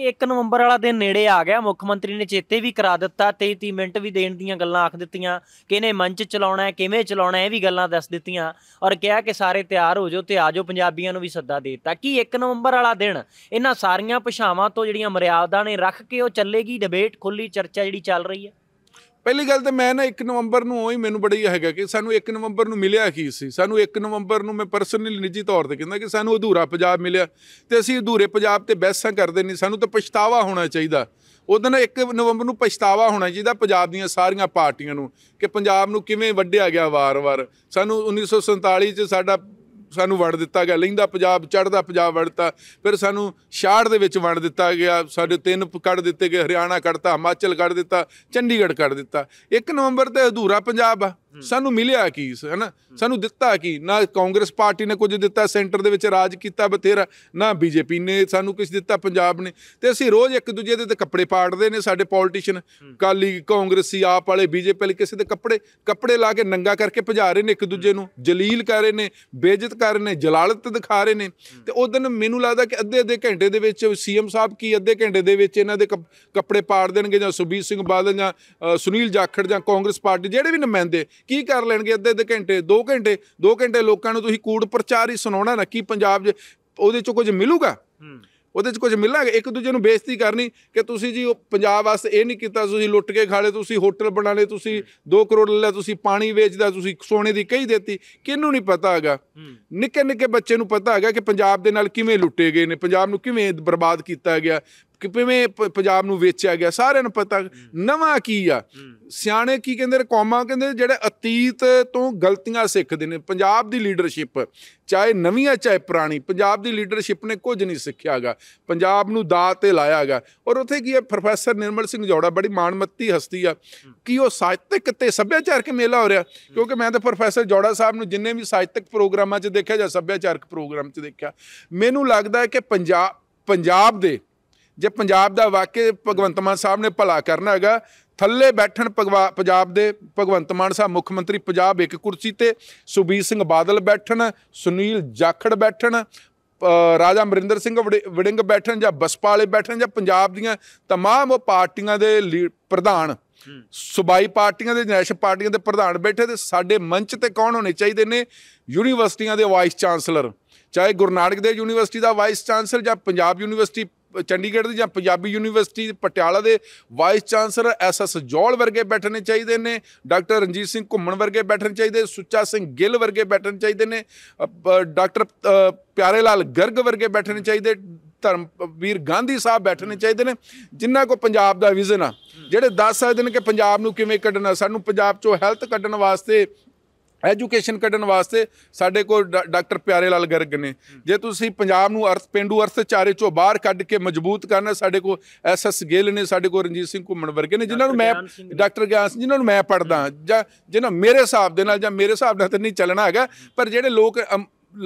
1 ਨਵੰਬਰ ਵਾਲਾ ਦਿਨ ਨੇੜੇ ਆ ਗਿਆ ਮੁੱਖ ਮੰਤਰੀ ਨੇ ਚੇਤੇ ਵੀ ਕਰਾ ਦਿੱਤਾ 23 ਮਿੰਟ ਵੀ ਦੇਣ ਦੀਆਂ ਗੱਲਾਂ ਆਖ ਦਿੱਤੀਆਂ ਇਹਨੇ ਮੰਚ ਚਲਾਉਣਾ ਹੈ ਕਿਵੇਂ ਚਲਾਉਣਾ ਹੈ ਇਹ ਵੀ ਗੱਲਾਂ ਦੱਸ ਦਿੱਤੀਆਂ ਔਰ ਕਿਹਾ ਕਿ ਸਾਰੇ ਤਿਆਰ ਹੋ ਜਾਓ ਤੇ ਆਜੋ ਪੰਜਾਬੀਆਂ ਨੂੰ ਵੀ ਸੱਦਾ ਦੇ ਦਿੱਤਾ ਕਿ 1 ਨਵੰਬਰ ਵਾਲਾ ਦਿਨ ਇਹਨਾਂ ਸਾਰੀਆਂ ਭਾਸ਼ਾਵਾਂ ਤੋਂ ਜਿਹੜੀਆਂ ਮਰਿਆਦਾ ਨੇ ਰੱਖ ਕੇ ਉਹ ਚੱਲੇਗੀ ਡਿਬੇਟ ਖੁੱਲੀ ਚਰਚਾ ਜਿਹੜੀ ਚੱਲ ਰਹੀ ਹੈ ਪਹਿਲੀ ਗੱਲ ਤੇ ਮੈਂ ਨਾ 1 ਨਵੰਬਰ ਨੂੰ ਉਹੀ ਮੈਨੂੰ ਬੜੀ ਹੈਗਾ ਕਿ ਸਾਨੂੰ 1 ਨਵੰਬਰ ਨੂੰ ਮਿਲਿਆ ਕੀ ਸੀ ਸਾਨੂੰ 1 ਨਵੰਬਰ ਨੂੰ ਮੈਂ ਪਰਸਨਲੀ ਨਿੱਜੀ ਤੌਰ ਤੇ ਕਹਿੰਦਾ ਕਿ ਸਾਨੂੰ ਅਧੂਰਾ ਪੰਜਾਬ ਮਿਲਿਆ ਤੇ ਅਸੀਂ ਅਧੂਰੇ ਪੰਜਾਬ ਤੇ ਬਹਿਸਾਂ ਕਰਦੇ ਨਹੀਂ ਸਾਨੂੰ ਤਾਂ ਪਛਤਾਵਾ ਹੋਣਾ ਚਾਹੀਦਾ ਉਦੋਂ 1 ਨਵੰਬਰ ਨੂੰ ਪਛਤਾਵਾ ਹੋਣਾ ਚਾਹੀਦਾ ਪੰਜਾਬ ਦੀਆਂ ਸਾਰੀਆਂ ਪਾਰਟੀਆਂ ਨੂੰ ਕਿ ਪੰਜਾਬ ਨੂੰ ਕਿਵੇਂ ਵੱਡਿਆ ਗਿਆ ਵਾਰ-ਵਾਰ ਸਾਨੂੰ 1947 ਚ ਸਾਡਾ ਸਾਨੂੰ ਵੜ ਦਿੱਤਾ ਗਿਆ ਲਹਿੰਦਾ ਪੰਜਾਬ ਚੜਦਾ ਪੰਜਾਬ ਵੜਤਾ ਫਿਰ ਸਾਨੂੰ ਛਾੜ ਦੇ ਵਿੱਚ ਵੜ ਦਿੱਤਾ ਗਿਆ ਸਾਡੇ ਤਿੰਨ ਕੱਢ ਦਿੱਤੇ ਗਏ ਹਰਿਆਣਾ ਕੱਢਤਾ ਹਿਮਾਚਲ ਕੱਢ ਦਿੱਤਾ ਚੰਡੀਗੜ੍ਹ ਕੱਢ ਦਿੱਤਾ 1 ਨਵੰਬਰ ਤੇ ਅਧੂਰਾ ਪੰਜਾਬ ਆ ਸਾਨੂੰ ਮਿਲਿਆ ਕੀ ਨਾ ਸਾਨੂੰ ਦਿੱਤਾ ਕੀ ਨਾ ਕਾਂਗਰਸ ਪਾਰਟੀ ਨੇ ਕੁਝ ਦਿੱਤਾ ਸੈਂਟਰ ਦੇ ਵਿੱਚ ਰਾਜ ਕੀਤਾ ਬਥੇਰਾ ਨਾ ਬੀਜੇਪੀ ਨੇ ਸਾਨੂੰ ਕੁਝ ਦਿੱਤਾ ਪੰਜਾਬ ਨੇ ਤੇ ਅਸੀਂ ਰੋਜ਼ ਇੱਕ ਦੂਜੇ ਦੇ ਤੇ ਕੱਪੜੇ ਪਾੜਦੇ ਨੇ ਸਾਡੇ ਪੋਲਿਟਿਸ਼ੀਅਨ ਕਾਲੀ ਕਾਂਗਰਸੀ ਆਪ ਵਾਲੇ ਬੀਜੇਪੀ ਵਾਲੇ ਕਿਸੇ ਦੇ ਕੱਪੜੇ ਕੱਪੜੇ ਲਾ ਕੇ ਨੰਗਾ ਕਰਕੇ ਭਜਾ ਰਹੇ ਨੇ ਇੱਕ ਦੂਜੇ ਨੂੰ ਜਲੀਲ ਕਰ ਰਹੇ ਨੇ ਬੇਇੱਜ਼ਤ ਕਰ ਰਹੇ ਨੇ ਜਲਾਲਤ ਦਿਖਾ ਰਹੇ ਨੇ ਤੇ ਉਹ ਦਿਨ ਮੈਨੂੰ ਲੱਗਦਾ ਕਿ ਅੱਧੇ ਅੱਧੇ ਘੰਟੇ ਦੇ ਵਿੱਚ ਸੀਐਮ ਸਾਹਿਬ ਕੀ ਅੱਧੇ ਘੰਟੇ ਦੇ ਵਿੱਚ ਇਹਨਾਂ ਦੇ ਕੱਪੜੇ ਪਾੜ ਦੇਣਗੇ ਜਾਂ ਸੁਬੀਰ ਸਿੰਘ ਬਾਦਲ ਜਾਂ ਸੁਨੀਲ ਜਾਖੜ ਜਾਂ ਕਾਂਗਰਸ ਪਾਰਟੀ ਜਿਹੜੇ ਵੀ ਨੁਮਾਇੰਦੇ ਕੀ ਕਰ ਲੈਣਗੇ ਅੱਧੇ ਅੱਧੇ ਘੰਟੇ 2 ਘੰਟੇ 2 ਘੰਟੇ ਲੋਕਾਂ ਨੂੰ ਤੁਸੀਂ ਕੂੜ ਪ੍ਰਚਾਰ ਹੀ ਸੁਣਾਉਣਾ ਨਾ ਕੀ ਪੰਜਾਬ 'ਚ ਉਹਦੇ 'ਚ ਕੁਝ ਮਿਲੂਗਾ ਉਹਦੇ 'ਚ ਕੁਝ ਮਿਲਾਂਗੇ ਇੱਕ ਦੂਜੇ ਨੂੰ ਬੇਇੱਜ਼ਤੀ ਕਰਨੀ ਕਿ ਤੁਸੀਂ ਜੀ ਉਹ ਪੰਜਾਬ ਵਾਸਤੇ ਇਹ ਨਹੀਂ ਕੀਤਾ ਤੁਸੀਂ ਲੁੱਟ ਕੇ ਖਾ ਲਏ ਤੁਸੀਂ ਹੋਟਲ ਬਣਾ ਲਏ ਤੁਸੀਂ 2 ਕਰੋੜ ਲੈ ਤੁਸੀਂ ਪਾਣੀ ਵੇਚਦਾ ਤੁਸੀਂ ਸੋਨੇ ਦੀ ਕਹੀ ਦਿੱਤੀ ਕਿਹਨੂੰ ਨਹੀਂ ਪਤਾ ਹੈਗਾ ਨਿੱਕੇ ਨਿੱਕੇ ਬੱਚੇ ਨੂੰ ਪਤਾ ਹੈਗਾ ਕਿ ਪੰਜਾਬ ਦੇ ਨਾਲ ਕਿਵੇਂ ਲੁੱਟੇ ਗਏ ਨੇ ਪੰਜਾਬ ਨੂੰ ਕਿਵੇਂ ਬਰਬਾਦ ਕੀਤਾ ਗਿਆ ਕਿ ਕਿਵੇਂ ਪੰਜਾਬ ਨੂੰ ਵੇਚਿਆ ਗਿਆ ਸਾਰਿਆਂ ਨੂੰ ਪਤਾ ਨਵਾਂ ਕੀ ਆ ਸਿਆਣੇ ਕੀ ਕਹਿੰਦੇ ਨੇ ਕੌਮਾਂ ਕਹਿੰਦੇ ਜਿਹੜੇ ਅਤੀਤ ਤੋਂ ਗਲਤੀਆਂ ਸਿੱਖਦੇ ਨੇ ਪੰਜਾਬ ਦੀ ਲੀਡਰਸ਼ਿਪ ਚਾਹੇ ਨਵੀਆਂ ਚਾਹੇ ਪੁਰਾਣੀ ਪੰਜਾਬ ਦੀ ਲੀਡਰਸ਼ਿਪ ਨੇ ਕੁਝ ਨਹੀਂ ਸਿੱਖਿਆਗਾ ਪੰਜਾਬ ਨੂੰ ਦਾਅ ਤੇ ਲਾਇਆਗਾ ਔਰ ਉਥੇ ਕੀ ਹੈ ਪ੍ਰੋਫੈਸਰ ਨਿਰਮਲ ਸਿੰਘ ਜੋੜਾ ਬੜੀ ਮਾਣਮੱਤੀ ਹਸਤੀ ਆ ਕੀ ਉਹ ਸਾਹਿਤਕ ਤੇ ਸੱਭਿਆਚਾਰਕ ਮੇਲਾ ਹੋ ਰਿਹਾ ਕਿਉਂਕਿ ਮੈਂ ਤਾਂ ਪ੍ਰੋਫੈਸਰ ਜੋੜਾ ਸਾਹਿਬ ਨੂੰ ਜਿੰਨੇ ਵੀ ਸਾਹਿਤਕ ਪ੍ਰੋਗਰਾਮਾਂ 'ਚ ਦੇਖਿਆ ਜਾਂ ਸੱਭਿਆਚਾਰਕ ਪ੍ਰੋਗਰਾਮ 'ਚ ਦੇਖਿਆ ਮੈਨੂੰ ਲੱਗਦਾ ਹੈ ਕਿ ਪੰਜਾਬ ਪੰਜਾਬ ਦੇ ਜੇ ਪੰਜਾਬ ਦਾ ਵਾਕਿਆ ਭਗਵੰਤ ਮਾਨ ਸਾਹਿਬ ਨੇ ਭਲਾ ਕਰਨਾ ਹੈਗਾ ਥੱਲੇ ਬੈਠਣ ਪੰਜਾਬ ਦੇ ਭਗਵੰਤ ਮਾਨ ਸਾਹਿਬ ਮੁੱਖ ਮੰਤਰੀ ਪੰਜਾਬ ਇੱਕ ਕੁਰਸੀ ਤੇ ਸੁਬੀਰ ਸਿੰਘ ਬਾਦਲ ਬੈਠਣ ਸੁਨੀਲ ਜਾਖੜ ਬੈਠਣ ਰਾਜਾ ਮਰਿੰਦਰ ਸਿੰਘ ਵਿੜਿੰਗ ਬੈਠਣ ਜਾਂ ਬਸਪਾ ਵਾਲੇ ਬੈਠਣ ਜਾਂ ਪੰਜਾਬ ਦੀਆਂ तमाम ਉਹ ਪਾਰਟੀਆਂ ਦੇ ਪ੍ਰਧਾਨ ਸੁਬਾਈ ਪਾਰਟੀਆਂ ਦੇ ਨੈਸ਼ਨਲ ਪਾਰਟੀਆਂ ਦੇ ਪ੍ਰਧਾਨ ਬੈਠੇ ਤੇ ਸਾਡੇ ਮੰਚ ਤੇ ਕੌਣ ਹੋਣੇ ਚਾਹੀਦੇ ਨੇ ਯੂਨੀਵਰਸਿਟੀਆਂ ਦੇ ਵਾਈਸ ਚਾਂਸਲਰ ਚਾਹੇ ਗੁਰਨਾੜਕ ਦੇ ਯੂਨੀਵਰਸਿਟੀ ਦਾ ਵਾਈਸ ਚਾਂਸਲਰ ਜਾਂ ਪੰਜਾਬ ਯੂਨੀਵਰਸਿਟੀ ਚੰਡੀਗੜ੍ਹ ਦੀ ਜਾਂ ਪੰਜਾਬੀ ਯੂਨੀਵਰਸਿਟੀ ਪਟਿਆਲਾ ਦੇ ਵਾਈਸ ਚਾਂਸਲਰ ਐਸਐਸ ਜੋਲ ਵਰਗੇ ਬੈਠਣੇ ਚਾਹੀਦੇ ਨੇ ਡਾਕਟਰ ਰਣਜੀਤ ਸਿੰਘ ਘੁੰਮਣ ਵਰਗੇ ਬੈਠਣੇ ਚਾਹੀਦੇ ਸੁੱਚਾ ਸਿੰਘ ਗਿੱਲ ਵਰਗੇ ਬੈਠਣੇ ਚਾਹੀਦੇ ਨੇ ਡਾਕਟਰ ਪਿਆਰੇ ਲਾਲ ਗਰਗ ਵਰਗੇ ਬੈਠਣੇ ਚਾਹੀਦੇ ਧਰਮਵੀਰ ਗਾਂਧੀ ਸਾਹਿਬ ਬੈਠਣੇ ਚਾਹੀਦੇ ਨੇ ਜਿਨ੍ਹਾਂ ਕੋ ਪੰਜਾਬ ਦਾ ਵਿਜ਼ਨ ਆ ਜਿਹੜੇ ਦੱਸ ਸਕਦੇ ਨੇ ਕਿ ਪੰਜਾਬ ਨੂੰ ਕਿਵੇਂ ਕੱਢਣਾ ਸਾਨੂੰ ਪੰਜਾਬ ਚੋਂ ਹੈਲਥ ਕੱਢਣ ਵਾਸਤੇ ਐਜੂਕੇਸ਼ਨ ਕੱਢਣ ਵਾਸਤੇ ਸਾਡੇ ਕੋਲ ਡਾਕਟਰ ਪਿਆਰੇ ਲਾਲ ਗਰਗ ਨੇ ਜੇ ਤੁਸੀਂ ਪੰਜਾਬ ਨੂੰ ਅਰਥ ਪਿੰਡੂ ਅਰਥਚਾਰੇ ਚੋਂ ਬਾਹਰ ਕੱਢ ਕੇ ਮਜ਼ਬੂਤ ਕਰਨਾ ਸਾਡੇ ਕੋਲ ਐਸਐਸ ਗਿੱਲ ਨੇ ਸਾਡੇ ਕੋਲ ਰਣਜੀਤ ਸਿੰਘ ਘੁੰਮਣ ਵਰਗੇ ਨੇ ਜਿਨ੍ਹਾਂ ਨੂੰ ਮੈਂ ਡਾਕਟਰ ਗਿਆਨ ਸਿੰਘ ਜਿਨ੍ਹਾਂ ਨੂੰ ਮੈਂ ਪੜਦਾ ਜਾਂ ਜਿਹਨਾਂ ਮੇਰੇ ਹਿਸਾਬ ਦੇ ਨਾਲ ਜਾਂ ਮੇਰੇ ਹਿਸਾਬ ਨਾਲ ਤਾਂ ਨਹੀਂ ਚੱਲਣਾ ਹੈਗਾ ਪਰ ਜਿਹੜੇ ਲੋਕ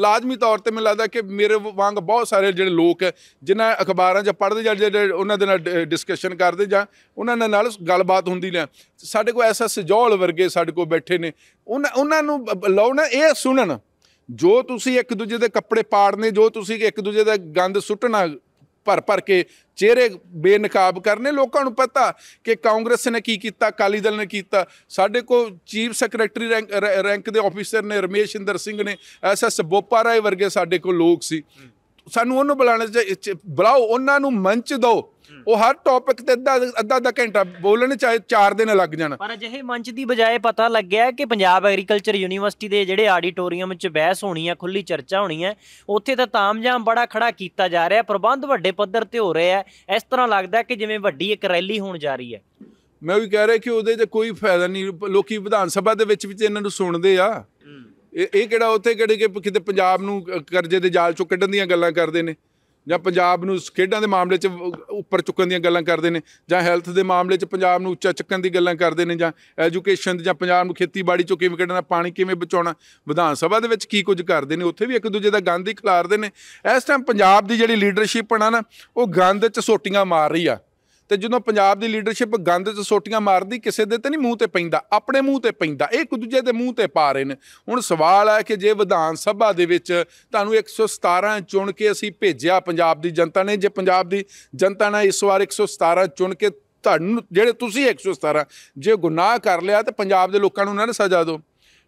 ਲਾਜ਼ਮੀ ਤੌਰ ਤੇ ਮੈਨੂੰ ਲੱਗਦਾ ਕਿ ਮੇਰੇ ਵਾਂਗ ਬਹੁਤ ਸਾਰੇ ਜਿਹੜੇ ਲੋਕ ਹੈ ਜਿਨ੍ਹਾਂ ਅਖਬਾਰਾਂ 'ਚ ਪੜ੍ਹਦੇ ਜਾਂ ਜਿਹੜੇ ਉਹਨਾਂ ਦੇ ਨਾਲ ਡਿਸਕਸ਼ਨ ਕਰਦੇ ਜਾਂ ਉਹਨਾਂ ਨਾਲ ਗੱਲਬਾਤ ਹੁੰਦੀ ਲੈ ਸਾਡੇ ਕੋਲ ਐਸਾ ਸਜੌਲ ਵਰਗੇ ਸਾਡੇ ਕੋਲ ਬੈਠੇ ਨੇ ਉਹਨਾਂ ਉਹਨਾਂ ਨੂੰ ਲਾਉਣਾ ਇਹ ਸੁਣਨ ਜੋ ਤੁਸੀਂ ਇੱਕ ਦੂਜੇ ਦੇ ਕੱਪੜੇ ਪਾੜਨੇ ਜੋ ਤੁਸੀਂ ਇੱਕ ਦੂਜੇ ਦਾ ਗੰਦ ਸੁੱਟਣਾ ਭਰ ਭਰ ਕੇ ਚਿਹਰੇ ਬੇਨਕਾਬ ਕਰਨੇ ਲੋਕਾਂ ਨੂੰ ਪਤਾ ਕਿ ਕਾਂਗਰਸ ਨੇ ਕੀ ਕੀਤਾ ਕਾਲੀ ਦਲ ਨੇ ਕੀਤਾ ਸਾਡੇ ਕੋਲ ਚੀਫ ਸੈਕਟਰੀ ਰੈਂਕ ਦੇ ਆਫੀਸਰ ਨੇ ਰਮੇਸ਼ ਇੰਦਰ ਸਿੰਘ ਨੇ ਐਸਐਸ ਬੋਪਾਰਾਏ ਵਰਗੇ ਸਾਡੇ ਕੋਲ ਲੋਕ ਸੀ ਸਾਨੂੰ ਉਹਨੂੰ ਬੁਲਾਣਾ ਬੁਲਾਓ ਉਹਨਾਂ ਨੂੰ ਮੰਚ ਦਿਓ ਉਹ ਹਰ ਟੌਪਿਕ ਤੇ ਅੱਧਾ ਅੱਧਾ ਅੱਧਾ ਘੰਟਾ ਬੋਲਣ ਚਾਹੇ 4 ਦਿਨ ਲੱਗ ਜਾਣ ਪਰ ਅਜਿਹੇ ਮੰਚ ਦੀ ਬਜਾਏ ਪਤਾ ਲੱਗਿਆ ਕਿ ਪੰਜਾਬ ਐਗਰੀਕਲਚਰ ਯੂਨੀਵਰਸਿਟੀ ਦੇ ਜਿਹੜੇ ਆਡੀਟੋਰੀਅਮ ਵਿੱਚ ਬਹਿਸ ਹੋਣੀ ਹੈ ਖੁੱਲੀ ਚਰਚਾ ਹੋਣੀ ਹੈ ਉੱਥੇ ਤਾਂ ਤਾਮਜਾਮ ਬੜਾ ਖੜਾ ਕੀਤਾ ਜਾ ਰਿਹਾ ਪ੍ਰਬੰਧ ਵੱਡੇ ਪੱਧਰ ਤੇ ਹੋ ਰਿਹਾ ਹੈ ਇਸ ਤਰ੍ਹਾਂ ਲੱਗਦਾ ਕਿ ਜਿਵੇਂ ਵੱਡੀ ਇੱਕ ਰੈਲੀ ਹੋਣ ਜਾ ਰਹੀ ਹੈ ਮੈਂ ਵੀ ਕਹਿ ਰਿਹਾ ਕਿ ਉਹਦੇ ਤੇ ਕੋਈ ਫਾਇਦਾ ਨਹੀਂ ਲੋਕੀ ਵਿਧਾਨ ਸਭਾ ਦੇ ਵਿੱਚ ਵੀ ਇਹਨਾਂ ਨੂੰ ਸੁਣਦੇ ਆ ਇਹ ਕਿਹੜਾ ਉੱਥੇ ਕਿਹੜੇ ਕਿਤੇ ਪੰਜਾਬ ਨੂੰ ਕਰਜ਼ੇ ਦੇ ਜਾਲ ਚੋਂ ਕੱਢਣ ਦੀਆਂ ਗੱਲਾਂ ਕਰਦੇ ਨੇ ਜਾਂ ਪੰਜਾਬ ਨੂੰ ਖੇਡਾਂ ਦੇ ਮਾਮਲੇ 'ਚ ਉੱਪਰ ਚੁੱਕਣ ਦੀਆਂ ਗੱਲਾਂ ਕਰਦੇ ਨੇ ਜਾਂ ਹੈਲਥ ਦੇ ਮਾਮਲੇ 'ਚ ਪੰਜਾਬ ਨੂੰ ਉੱਚਾ ਚੁੱਕਣ ਦੀ ਗੱਲਾਂ ਕਰਦੇ ਨੇ ਜਾਂ ਐਜੂਕੇਸ਼ਨ ਜਾਂ ਪੰਜਾਬ ਨੂੰ ਖੇਤੀਬਾੜੀ 'ਚੋਂ ਕਿਵੇਂ ਕੱਢਣਾ ਪਾਣੀ ਕਿਵੇਂ ਬਚਾਉਣਾ ਵਿਧਾਨ ਸਭਾ ਦੇ ਵਿੱਚ ਕੀ ਕੁਝ ਕਰਦੇ ਨੇ ਉੱਥੇ ਵੀ ਇੱਕ ਦੂਜੇ ਦਾ ਗੰਦ ਹੀ ਖਿਲਾਰਦੇ ਨੇ ਇਸ ਟਾਈਮ ਪੰਜਾਬ ਦੀ ਜਿਹੜੀ ਲੀਡਰਸ਼ਿਪ ਬਣਾ ਨਾ ਉਹ ਗੰਦ 'ਚ ਸੋਟੀਆਂ ਮਾਰ ਰਹੀ ਆ ਤੇ ਜਦੋਂ ਪੰਜਾਬ ਦੀ ਲੀਡਰਸ਼ਿਪ ਗੰਦ 'ਚ ਸੋਟੀਆਂ ਮਾਰਦੀ ਕਿਸੇ ਦੇ ਤੇ ਨਹੀਂ ਮੂੰਹ ਤੇ ਪੈਂਦਾ ਆਪਣੇ ਮੂੰਹ ਤੇ ਪੈਂਦਾ ਇਹ ਇੱਕ ਦੂਜੇ ਦੇ ਮੂੰਹ ਤੇ ਪਾ ਰਹੇ ਨੇ ਹੁਣ ਸਵਾਲ ਹੈ ਕਿ ਜੇ ਵਿਧਾਨ ਸਭਾ ਦੇ ਵਿੱਚ ਤੁਹਾਨੂੰ 117 ਚੁਣ ਕੇ ਅਸੀਂ ਭੇਜਿਆ ਪੰਜਾਬ ਦੀ ਜਨਤਾ ਨੇ ਜੇ ਪੰਜਾਬ ਦੀ ਜਨਤਾ ਨੇ ਇਸ ਵਾਰ 117 ਚੁਣ ਕੇ ਤੁਹਾਨੂੰ ਜਿਹੜੇ ਤੁਸੀਂ 117 ਜੇ ਗੁਨਾਹ ਕਰ ਲਿਆ ਤੇ ਪੰਜਾਬ ਦੇ ਲੋਕਾਂ ਨੂੰ ਉਹਨਾਂ ਨੇ ਸਜ਼ਾ ਦਿਓ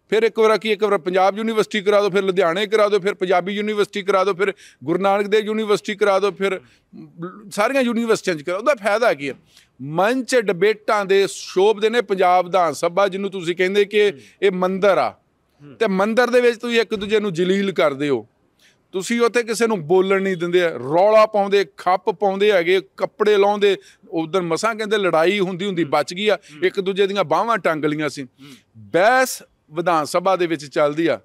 ਫਿਰ ਇੱਕ ਵਾਰ ਕੀ ਇੱਕ ਵਾਰ ਪੰਜਾਬ ਯੂਨੀਵਰਸਿਟੀ ਕਰਾ ਦਿਓ ਫਿਰ ਲੁਧਿਆਣੇ ਕਰਾ ਦਿਓ ਫਿਰ ਪੰਜਾਬੀ ਯੂਨੀਵਰਸਿਟੀ ਕਰਾ ਦਿਓ ਫਿਰ ਗੁਰੂ ਨਾਨਕ ਦੇਵ ਯੂਨੀਵਰਸਿਟੀ ਕਰਾ ਦਿਓ ਫਿਰ ਸਾਰੀਆਂ ਯੂਨੀਵਰਸਿਟੀਆਂ 'ਚ ਕਰਾ ਉਹਦਾ ਫਾਇਦਾ ਕੀ ਹੈ ਮੰਚ ਡਿਬੇਟਾਂ ਦੇ ਸ਼ੋਭ ਦੇ ਨੇ ਪੰਜਾਬ ਵਿਧਾਨ ਸਭਾ ਜਿਹਨੂੰ ਤੁਸੀਂ ਕਹਿੰਦੇ ਕਿ ਇਹ ਮੰਦਰ ਆ ਤੇ ਮੰਦਰ ਦੇ ਵਿੱਚ ਤੁਸੀਂ ਇੱਕ ਦੂਜੇ ਨੂੰ ਜਲੀਲ ਕਰਦੇ ਹੋ ਤੁਸੀਂ ਉੱਥੇ ਕਿਸੇ ਨੂੰ ਬੋਲਣ ਨਹੀਂ ਦਿੰਦੇ ਰੌਲਾ ਪਾਉਂਦੇ ਖੱਪ ਪਾਉਂਦੇ ਹੈਗੇ ਕੱਪੜੇ ਲਾਉਂਦੇ ਉਦੋਂ ਮਸਾਂ ਕਹਿੰਦੇ ਲੜਾਈ ਹੁੰਦੀ ਹੁੰਦੀ ਬਚ ਗਈ ਆ ਇੱਕ ਦੂਜੇ ਦੀਆਂ ਬਾਹਾਂ ਟੰਗ ਲੀਆਂ ਸੀ ਬੈਸ ਵਿਧਾਨ ਸਭਾ ਦੇ ਵਿੱਚ ਚੱਲਦੀ ਆ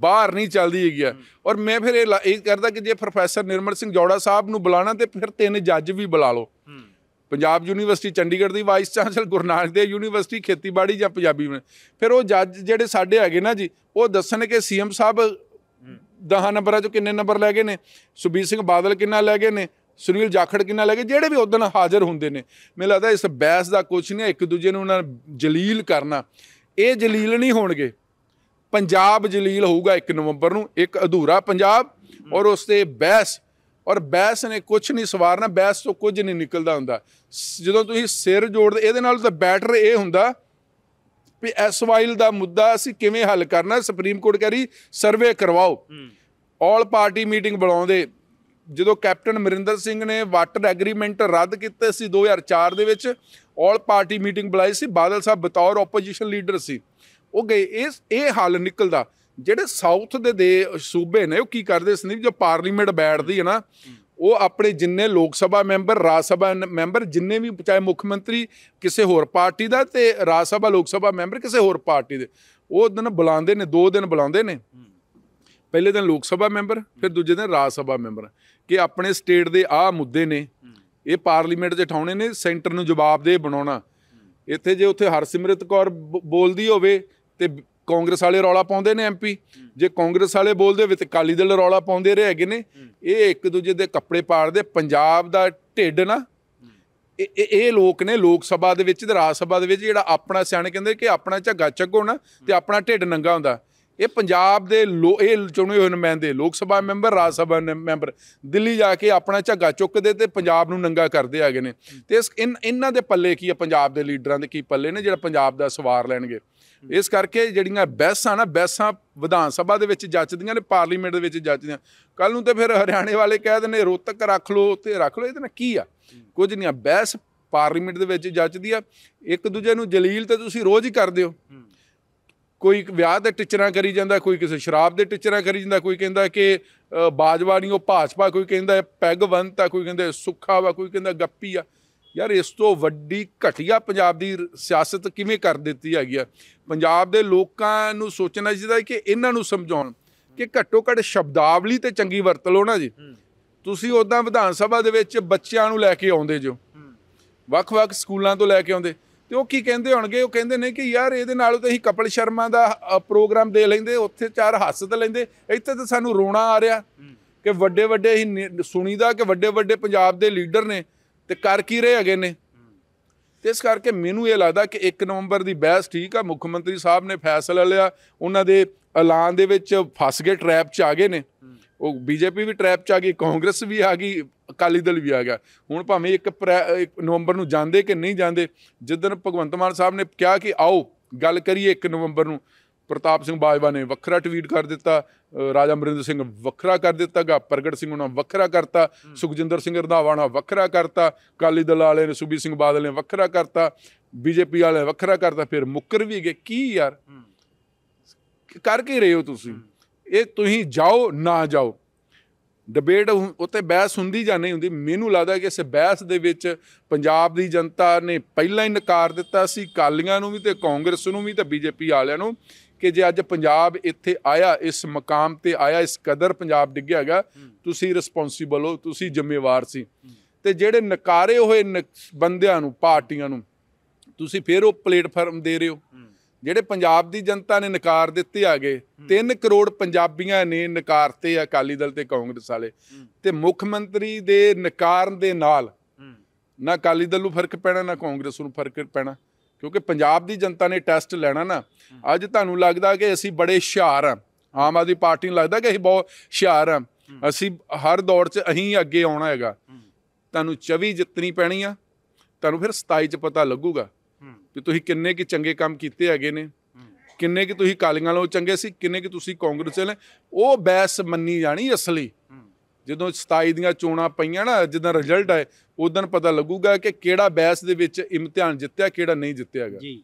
ਬਾਹਰ ਨਹੀਂ ਚੱਲਦੀ ਹੈਗੀ ਆ ਔਰ ਮੈਂ ਫਿਰ ਇਹ ਇਹ ਕਰਦਾ ਕਿ ਜੇ ਪ੍ਰੋਫੈਸਰ ਨਿਰਮਲ ਸਿੰਘ ਜੋੜਾ ਸਾਹਿਬ ਨੂੰ ਬੁਲਾਣਾ ਤੇ ਫਿਰ ਤਿੰਨ ਜੱਜ ਵੀ ਬੁਲਾ ਲਓ ਪੰਜਾਬ ਯੂਨੀਵਰਸਿਟੀ ਚੰਡੀਗੜ੍ਹ ਦੀ ਵਾਈਸ ਚਾਂਸਲਰ ਗੁਰਨਾਨਕ ਦੇ ਯੂਨੀਵਰਸਿਟੀ ਖੇਤੀਬਾੜੀ ਜਾਂ ਪੰਜਾਬੀ ਫਿਰ ਉਹ ਜੱਜ ਜਿਹੜੇ ਸਾਡੇ ਹੈਗੇ ਨਾ ਜੀ ਉਹ ਦੱਸਣ ਕਿ ਸੀਐਮ ਸਾਹਿਬ 10 ਨੰਬਰਾਂ ਚੋਂ ਕਿੰਨੇ ਨੰਬਰ ਲੈ ਗਏ ਨੇ ਸੁਬੀਰ ਸਿੰਘ ਬਾਦਲ ਕਿੰਨਾ ਲੈ ਗਏ ਨੇ ਸੁਨੀਲ ਜਾਖੜ ਕਿੰਨਾ ਲੈ ਗਏ ਜਿਹੜੇ ਵੀ ਉਦੋਂ ਹਾਜ਼ਰ ਹੁੰਦੇ ਨੇ ਮੈਨੂੰ ਲੱਗਦਾ ਇਸ ਬੈਸ ਦਾ ਕੁਝ ਨਹੀਂ ਇੱਕ ਦੂਜੇ ਨੂੰ ਉਹਨਾਂ ਜਲੀਲ ਕਰਨਾ ਇਹ ਜਲੀਲ ਨਹੀਂ ਹੋਣਗੇ ਪੰਜਾਬ ਜਲੀਲ ਹੋਊਗਾ 1 ਨਵੰਬਰ ਨੂੰ ਇੱਕ ਅਧੂਰਾ ਪੰਜਾਬ ਔਰ ਉਸ ਤੇ ਬੈਸ ਔਰ ਬੈਸ ਨੇ ਕੁਝ ਨਹੀਂ ਸਵਾਰਨਾ ਬੈਸ ਤੋਂ ਕੁਝ ਨਹੀਂ ਨਿਕਲਦਾ ਹੁੰਦਾ ਜਦੋਂ ਤੁਸੀਂ ਸਿਰ ਜੋੜਦੇ ਇਹਦੇ ਨਾਲ ਤਾਂ ਬੈਟਰ ਇਹ ਹੁੰਦਾ ਵੀ ਐਸਵਾਈਲ ਦਾ ਮੁੱਦਾ ਅਸੀਂ ਕਿਵੇਂ ਹੱਲ ਕਰਨਾ ਸੁਪਰੀਮ ਕੋਰਟ ਕਹਿ ਰਹੀ ਸਰਵੇ ਕਰਵਾਓ ਆਲ ਪਾਰਟੀ ਮੀਟਿੰਗ ਬੁਲਾਉਂਦੇ ਜਦੋਂ ਕੈਪਟਨ ਮਰਿੰਦਰ ਸਿੰਘ ਨੇ ਵਾਟਰ ਐਗਰੀਮੈਂਟ ਰੱਦ ਕੀਤੇ ਸੀ 2004 ਦੇ ਵਿੱਚ ਆਲ ਪਾਰਟੀ ਮੀਟਿੰਗ ਬੁਲਾਈ ਸੀ ਬਾਦਲ ਸਾਹਿਬ ਬਤੌਰ ਆਪੋਜੀਸ਼ਨ ਲੀਡਰ ਸੀ ਉਹ ਗਏ ਇਸ ਇਹ ਹਾਲ ਨਿਕਲਦਾ ਜਿਹੜੇ ਸਾਊਥ ਦੇ ਦੇ ਸੂਬੇ ਨੇ ਉਹ ਕੀ ਕਰਦੇ ਸੀ ਜੋ ਪਾਰਲੀਮੈਂਟ ਬੈਠਦੀ ਹੈ ਨਾ ਉਹ ਆਪਣੇ ਜਿੰਨੇ ਲੋਕ ਸਭਾ ਮੈਂਬਰ ਰਾਜ ਸਭਾ ਮੈਂਬਰ ਜਿੰਨੇ ਵੀ ਚਾਹੇ ਮੁੱਖ ਮੰਤਰੀ ਕਿਸੇ ਹੋਰ ਪਾਰਟੀ ਦਾ ਤੇ ਰਾਜ ਸਭਾ ਲੋਕ ਸਭਾ ਮੈਂਬਰ ਕਿਸੇ ਹੋਰ ਪਾਰਟੀ ਦੇ ਉਹ ਦਿਨ ਬੁਲਾਉਂਦੇ ਨੇ ਦੋ ਦਿਨ ਬੁਲਾਉਂਦੇ ਨੇ ਪਹਿਲੇ ਦਿਨ ਲੋਕ ਸਭਾ ਮੈਂਬਰ ਫਿਰ ਦੂਜੇ ਦਿਨ ਰਾਜ ਸਭਾ ਮੈਂਬਰ ਕਿ ਆਪਣੇ ਸਟੇਟ ਦੇ ਆਹ ਮੁੱਦੇ ਨੇ ਇਹ ਪਾਰਲੀਮੈਂਟ 'ਚ ਠਾਉਣੇ ਨੇ ਸੈਂਟਰ ਨੂੰ ਦੇ ਬਣਾਉਣਾ ਇੱਥੇ ਜੇ ਉੱਥੇ ਹਰਸਿਮਰਤ ਕੌਰ ਬੋਲਦੀ ਹੋਵੇ ਤੇ ਕਾਂਗਰਸ ਵਾਲੇ ਰੌਲਾ ਪਾਉਂਦੇ ਨੇ ਐਮਪੀ ਜੇ ਕਾਂਗਰਸ ਵਾਲੇ ਬੋਲਦੇ ਹੋਵੇ ਤੇ ਕਾਲੀ ਦਲ ਰੌਲਾ ਪਾਉਂਦੇ ਰਹੇ ਹੈਗੇ ਨੇ ਇਹ ਇੱਕ ਦੂਜੇ ਦੇ ਕੱਪੜੇ ਪਾੜਦੇ ਪੰਜਾਬ ਦਾ ਢਿੱਡ ਨਾ ਇਹ ਇਹ ਲੋਕ ਨੇ ਲੋਕ ਸਭਾ ਦੇ ਵਿੱਚ ਤੇ ਰਾਜ ਸਭਾ ਦੇ ਵਿੱਚ ਜਿਹੜਾ ਆਪਣਾ ਸਿਆਣੇ ਕਹਿੰਦੇ ਕਿ ਆਪਣਾ ਝੱਗਾ ਚੱਗੋ ਨਾ ਤੇ ਆਪਣਾ ਢਿੱਡ ਨੰਗਾ ਹੁੰਦਾ ਇਹ ਪੰਜਾਬ ਦੇ ਲੋ ਇਹ ਚੁਣੇ ਹੋਏ ਨੁਮਾਇੰਦੇ ਲੋਕ ਸਭਾ ਮੈਂਬਰ ਰਾਜ ਸਭਾ ਮੈਂਬਰ ਦਿੱਲੀ ਜਾ ਕੇ ਆਪਣਾ ਝੱਗਾ ਚੁੱਕਦੇ ਤੇ ਪੰਜਾਬ ਨੂੰ ਨੰਗਾ ਕਰਦੇ ਆਗੇ ਨੇ ਤੇ ਇਸ ਇਹਨਾਂ ਦੇ ਪੱਲੇ ਕੀ ਆ ਪੰਜਾਬ ਦੇ ਲੀਡਰਾਂ ਦੇ ਕੀ ਪੱਲੇ ਨੇ ਜਿਹੜਾ ਪੰਜਾਬ ਦਾ ਸਵਾਰ ਲੈਣਗੇ ਇਸ ਕਰਕੇ ਜਿਹੜੀਆਂ ਬਹਿਸਾਂ ਨਾ ਬੈਸਾਂ ਵਿਧਾਨ ਸਭਾ ਦੇ ਵਿੱਚ ਜੱਜਦੀਆਂ ਨੇ ਪਾਰਲੀਮੈਂਟ ਦੇ ਵਿੱਚ ਜੱਜਦੀਆਂ ਕੱਲ ਨੂੰ ਤੇ ਫਿਰ ਹਰਿਆਣੇ ਵਾਲੇ ਕਹਿ ਦਿੰਦੇ ਰੋਤਕ ਰੱਖ ਲਓ ਤੇ ਰੱਖ ਲਓ ਇਹਦੇ ਨਾਲ ਕੀ ਆ ਕੁਝ ਨਹੀਂ ਆ ਬਹਿਸ ਪਾਰਲੀਮੈਂਟ ਦੇ ਵਿੱਚ ਜੱਜਦੀ ਆ ਇੱਕ ਦੂਜੇ ਨੂੰ ਜਲੀਲ ਤੇ ਤੁਸੀਂ ਰੋਜ਼ ਹੀ ਕਰਦੇ ਹੋ ਕੋਈ ਵਿਆਹ ਦੇ ਟਿਚਰਾਂ ਕਰੀ ਜਾਂਦਾ ਕੋਈ ਕਿਸੇ ਸ਼ਰਾਬ ਦੇ ਟਿਚਰਾਂ ਕਰੀ ਜਾਂਦਾ ਕੋਈ ਕਹਿੰਦਾ ਕਿ ਬਾਜਵਾੜੀਓ ਭਾਜਪਾ ਕੋਈ ਕਹਿੰਦਾ ਪੈਗਵੰਤ ਆ ਕੋਈ ਕਹਿੰਦਾ ਸੁੱਖਾ ਵਾ ਕੋਈ ਕਹਿੰਦਾ ਗੱਪੀ ਆ ਯਾਰ ਇਸ ਤੋਂ ਵੱਡੀ ਘਟੀਆ ਪੰਜਾਬ ਦੀ ਸਿਆਸਤ ਕਿਵੇਂ ਕਰ ਦਿੱਤੀ ਹੈਗੀ ਆ ਪੰਜਾਬ ਦੇ ਲੋਕਾਂ ਨੂੰ ਸੋਚਣਾ ਚਾਹੀਦਾ ਕਿ ਇਹਨਾਂ ਨੂੰ ਸਮਝਾਉਣ ਕਿ ਘੱਟੋ ਘੱਟ ਸ਼ਬਦਾਵਲੀ ਤੇ ਚੰਗੀ ਵਰਤ ਲਓ ਨਾ ਜੀ ਤੁਸੀਂ ਉਦਾਂ ਵਿਧਾਨ ਸਭਾ ਦੇ ਵਿੱਚ ਬੱਚਿਆਂ ਨੂੰ ਲੈ ਕੇ ਆਉਂਦੇ ਜੋ ਵੱਖ-ਵੱਖ ਸਕੂਲਾਂ ਤੋਂ ਲੈ ਕੇ ਆਉਂਦੇ ਤੇ ਉਹ ਕੀ ਕਹਿੰਦੇ ਹੋਣਗੇ ਉਹ ਕਹਿੰਦੇ ਨੇ ਕਿ ਯਾਰ ਇਹਦੇ ਨਾਲ ਤਾਂ ਅਸੀਂ ਕਪਲ ਸ਼ਰਮਾ ਦਾ ਪ੍ਰੋਗਰਾਮ ਦੇ ਲੈਂਦੇ ਉੱਥੇ ਚਾਰ ਹੱਸ ਲੈਂਦੇ ਇੱਥੇ ਤਾਂ ਸਾਨੂੰ ਰੋਣਾ ਆ ਰਿਹਾ ਕਿ ਵੱਡੇ ਵੱਡੇ ਹੀ ਸੁਣੀਦਾ ਕਿ ਵੱਡੇ ਵੱਡੇ ਪੰਜਾਬ ਦੇ ਲੀਡਰ ਨੇ ਤੇ ਕਰ ਕੀ ਰਹੇ ਹੈਗੇ ਨੇ ਤੇ ਇਸ ਕਰਕੇ ਮੈਨੂੰ ਇਹ ਲੱਗਦਾ ਕਿ 1 ਨਵੰਬਰ ਦੀ ਬਹਿਸ ਠੀਕ ਆ ਮੁੱਖ ਮੰਤਰੀ ਸਾਹਿਬ ਨੇ ਫੈਸਲਾ ਲਿਆ ਉਹਨਾਂ ਦੇ ਐਲਾਨ ਦੇ ਵਿੱਚ ਫਸ ਗਏ ਟ੍ਰੈਪ 'ਚ ਆ ਗਏ ਨੇ ਉਹ ਬੀਜੇਪੀ ਵੀ ਟ੍ਰੈਪ 'ਚ ਆ ਗਈ ਕਾਂਗਰਸ ਵੀ ਆ ਗਈ ਅਕਾਲੀ ਦਲ ਵੀ ਆ ਗਿਆ ਹੁਣ ਭਾਵੇਂ ਇੱਕ ਨਵੰਬਰ ਨੂੰ ਜਾਂਦੇ ਕਿ ਨਹੀਂ ਜਾਂਦੇ ਜਿੱਦਨ ਭਗਵੰਤ ਮਾਨ ਸਾਹਿਬ ਨੇ ਕਿਹਾ ਕਿ ਆਓ ਗੱਲ ਕਰੀਏ 1 ਨਵੰਬਰ ਨੂੰ ਪ੍ਰਤਾਪ ਸਿੰਘ ਬਾਜਵਾ ਨੇ ਵੱਖਰਾ ਟਵੀਟ ਕਰ ਦਿੱਤਾ ਰਾਜਾ ਮਰਿੰਦਰ ਸਿੰਘ ਵੱਖਰਾ ਕਰ ਦਿੱਤਾਗਾ ਪ੍ਰਗਟ ਸਿੰਘ ਉਹਨਾਂ ਵੱਖਰਾ ਕਰਤਾ ਸੁਖਜਿੰਦਰ ਸਿੰਘ ਰੰਧਾਵਾ ਨਾਲ ਵੱਖਰਾ ਕਰਤਾ ਕਾਲੀ ਦਲ ਵਾਲੇ ਨੇ ਸੁਬੀ ਸਿੰਘ ਬਾਦਲ ਨੇ ਵੱਖਰਾ ਕਰਤਾ ਬੀਜੇਪੀ ਵਾਲੇ ਵੱਖਰਾ ਕਰਤਾ ਫਿਰ ਮੁੱਕਰ ਵੀ ਗਏ ਕੀ ਯਾਰ ਕਰ ਕੀ ਰਹੇ ਹੋ ਤੁਸੀਂ ਇਹ ਤੁਸੀਂ ਜਾਓ ਨਾ ਜਾਓ ਡਿਬੇਟ ਉੱਤੇ ਬਹਿਸ ਹੁੰਦੀ ਜਾਂ ਨਹੀਂ ਹੁੰਦੀ ਮੈਨੂੰ ਲੱਗਦਾ ਕਿ ਇਸ ਬਹਿਸ ਦੇ ਵਿੱਚ ਪੰਜਾਬ ਦੀ ਜਨਤਾ ਨੇ ਪਹਿਲਾਂ ਹੀ ਨਕਾਰ ਦਿੱਤਾ ਸੀ ਕਾਲੀਆਂ ਨੂੰ ਵੀ ਤੇ ਕਾਂਗਰਸ ਨੂੰ ਵੀ ਤੇ ਬੀਜੇਪੀ ਵਾਲਿਆਂ ਨੂੰ ਕਿ ਜੇ ਅੱਜ ਪੰਜਾਬ ਇੱਥੇ ਆਇਆ ਇਸ ਮਕਾਮ ਤੇ ਆਇਆ ਇਸ ਕਦਰ ਪੰਜਾਬ ਡਿੱਗਿਆ ਹੈਗਾ ਤੁਸੀਂ ਰਿਸਪੌਂਸੀਬਲ ਹੋ ਤੁਸੀਂ ਜ਼ਿੰਮੇਵਾਰ ਸੀ ਤੇ ਜਿਹੜੇ ਨਕਾਰੇ ਹੋਏ ਬੰਦਿਆਂ ਨੂੰ ਪਾਰਟੀਆਂ ਨੂੰ ਤੁਸੀਂ ਫਿਰ ਉਹ ਪਲੇਟਫਾਰਮ ਦੇ ਰਹੇ ਹੋ ਜਿਹੜੇ ਪੰਜਾਬ ਦੀ ਜਨਤਾ ਨੇ ਨਕਾਰ ਦਿੱਤੇ ਆਗੇ 3 ਕਰੋੜ ਪੰਜਾਬੀਆਂ ਨੇ ਨਕਾਰਤੇ ਅਕਾਲੀ ਦਲ ਤੇ ਕਾਂਗਰਸ ਵਾਲੇ ਤੇ ਮੁੱਖ ਮੰਤਰੀ ਦੇ ਨਕਾਰਨ ਦੇ ਨਾਲ ਨਾ ਅਕਾਲੀ ਦਲ ਨੂੰ ਫਰਕ ਪੈਣਾ ਨਾ ਕਾਂਗਰਸ ਨੂੰ ਫਰਕ ਪੈਣਾ ਕਿਉਂਕਿ ਪੰਜਾਬ ਦੀ ਜਨਤਾ ਨੇ ਟੈਸਟ ਲੈਣਾ ਨਾ ਅੱਜ ਤੁਹਾਨੂੰ ਲੱਗਦਾ ਕਿ ਅਸੀਂ ਬੜੇ ਹੁਸ਼ਿਆਰ ਆ ਆਮ ਆਦਮੀ ਪਾਰਟੀ ਨੂੰ ਲੱਗਦਾ ਕਿ ਅਸੀਂ ਬਹੁਤ ਹੁਸ਼ਿਆਰ ਆ ਅਸੀਂ ਹਰ ਦੌਰ 'ਚ ਅਹੀਂ ਅੱਗੇ ਆਉਣਾ ਹੈਗਾ ਤੁਹਾਨੂੰ 24 ਜਿੱਤਣੀ ਪੈਣੀ ਆ ਤੁਹਾਨੂੰ ਫਿਰ 27 'ਚ ਪਤਾ ਲੱਗੂਗਾ ਵੀ ਤੁਸੀਂ ਕਿੰਨੇ ਕੀ ਚੰਗੇ ਕੰਮ ਕੀਤੇ ਹੈਗੇ ਨੇ ਕਿੰਨੇ ਕੀ ਤੁਸੀਂ ਕਾਲੀਆਂ ਨਾਲੋਂ ਚੰਗੇ ਸੀ ਕਿੰਨੇ ਕੀ ਤੁਸੀਂ ਕਾਂਗਰਸ ਵਾਲੇ ਉਹ ਬੈਸ ਮੰਨੀ ਜਾਣੀ ਅਸਲੀ ਜਦੋਂ 27 ਦੀਆਂ ਚੋਣਾਂ ਪਈਆਂ ਨਾ ਜਦੋਂ ਰਿਜ਼ਲਟ ਆਏ ਉਸ ਦਿਨ ਪਤਾ ਲੱਗੂਗਾ ਕਿ ਕਿਹੜਾ ਬੈਸ ਦੇ ਵਿੱਚ ਇਮਤਿਹਾਨ ਜਿੱਤਿਆ ਕਿਹੜਾ ਨਹੀਂ ਜਿੱਤਿਆਗਾ ਜੀ